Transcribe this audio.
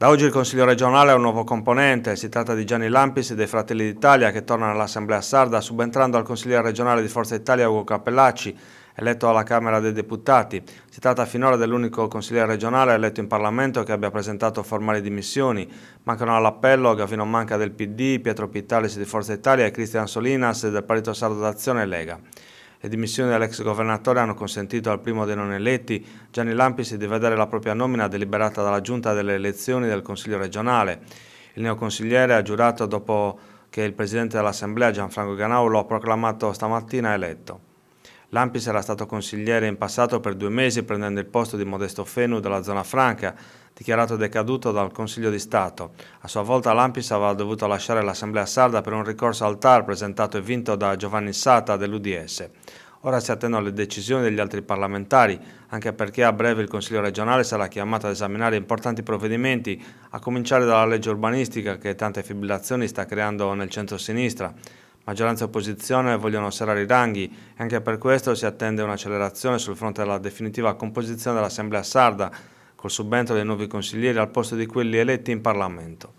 Da oggi il Consiglio regionale ha un nuovo componente, si tratta di Gianni Lampis dei Fratelli d'Italia che torna all'Assemblea Sarda subentrando al consigliere regionale di Forza Italia Ugo Cappellacci, eletto alla Camera dei Deputati. Si tratta finora dell'unico consigliere regionale eletto in Parlamento che abbia presentato formali dimissioni. Mancano all'appello Gavino Manca del PD, Pietro Pittalis di Forza Italia e Cristian Solinas del Partito Sardo d'Azione Lega. Le dimissioni dell'ex governatore hanno consentito al primo dei non eletti, Gianni Lampis, di vedere la propria nomina deliberata dalla Giunta delle elezioni del Consiglio regionale. Il neoconsigliere ha giurato dopo che il presidente dell'Assemblea Gianfranco Ganau lo ha proclamato stamattina eletto. Lampis era stato consigliere in passato per due mesi prendendo il posto di Modesto Fenu della zona franca, dichiarato decaduto dal Consiglio di Stato. A sua volta l'Ampis aveva dovuto lasciare l'Assemblea sarda per un ricorso al TAR presentato e vinto da Giovanni Sata dell'UDS. Ora si attendono le decisioni degli altri parlamentari, anche perché a breve il Consiglio regionale sarà chiamato ad esaminare importanti provvedimenti, a cominciare dalla legge urbanistica che tante fibrillazioni sta creando nel centro-sinistra. Maggioranza e opposizione vogliono serrare i ranghi e anche per questo si attende un'accelerazione sul fronte della definitiva composizione dell'Assemblea sarda, col subentro dei nuovi consiglieri al posto di quelli eletti in Parlamento.